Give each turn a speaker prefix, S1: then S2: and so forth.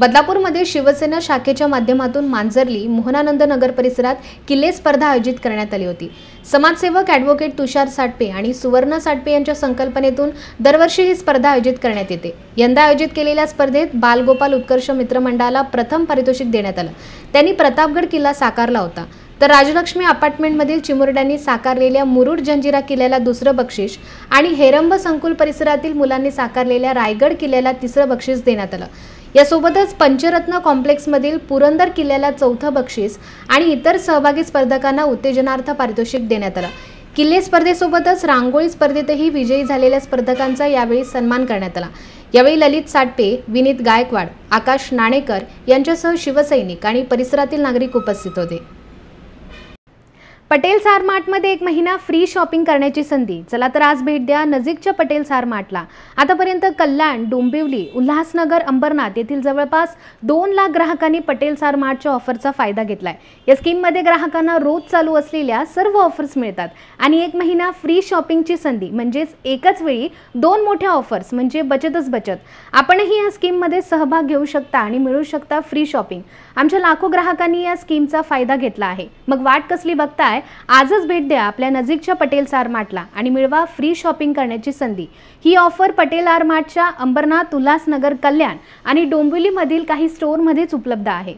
S1: बदलापूरमध्ये शिवसेना शाखेच्या माध्यमातून मांजरली मोहनानंद नगर परिसरात किल्ले स्पर्धा आयोजित करण्यात आली होती समाजसेवक ॲडव्होकेट तुषार साटपे आणि सुवर्णा साटपे यांच्या संकल्पनेतून दरवर्षी ही स्पर्धा आयोजित करण्यात येते यंदा आयोजित केलेल्या स्पर्धेत बालगोपाल उत्कर्ष मित्रमंडळाला प्रथम पारितोषिक देण्यात आलं त्यांनी प्रतापगड किल्ला साकारला होता तर राजलक्ष्मी अपार्टमेंटमधील चिमुरड्यांनी साकारलेल्या मुरुड जंजिरा किल्ल्याला दुसरं बक्षीस आणि हेरंब संकुल परिसरातील मुलांनी साकारलेल्या रायगड किल्ल्याला तिसरं बक्षीस देण्यात आलं यासोबतच पंचरत्न कॉम्प्लेक्समधील पुरंदर किल्ल्याला चौथं बक्षीस आणि इतर सहभागी स्पर्धकांना उत्तेजनार्थ पारितोषिक देण्यात आलं किल्ले स्पर्धेसोबतच रांगोळी स्पर्धेतही विजयी झालेल्या स्पर्धकांचा यावेळी सन्मान करण्यात आला यावेळी ललित साटपे विनीत गायकवाड आकाश नाणेकर यांच्यासह शिवसैनिक आणि परिसरातील नागरिक उपस्थित होते पटेल सार मार्टमध्ये एक महिना फ्री शॉपिंग करण्याची संधी चला तर आज भेट द्या नजीकच्या पटेल सार मार्टला आतापर्यंत कल्याण डोंबिवली उल्हासनगर अंबरनाथ येथील जवळपास दोन लाख ग्राहकांनी पटेल सार मार्टच्या ऑफरचा फायदा घेतलाय या स्कीममध्ये ग्राहकांना रोज चालू असलेल्या सर्व ऑफर्स मिळतात आणि एक महिना फ्री शॉपिंगची संधी म्हणजेच एकच वेळी दोन मोठ्या ऑफर्स म्हणजे बचतच बचत आपणही या स्कीममध्ये सहभाग घेऊ शकता आणि मिळू शकता फ्री शॉपिंग आमच्या लाखो ग्राहकांनी या स्कीमचा फायदा घेतला आहे मग वाट कसली बघताय आजच भेट द्या आपल्या नजीकच्या पटेल मार्टला आणि मिळवा फ्री शॉपिंग करण्याची संधी ही ऑफर पटेल आर मार्टच्या अंबरनाथ उल्हासनगर कल्याण आणि डोंबिवलीमधील काही स्टोअरमध्येच उपलब्ध आहे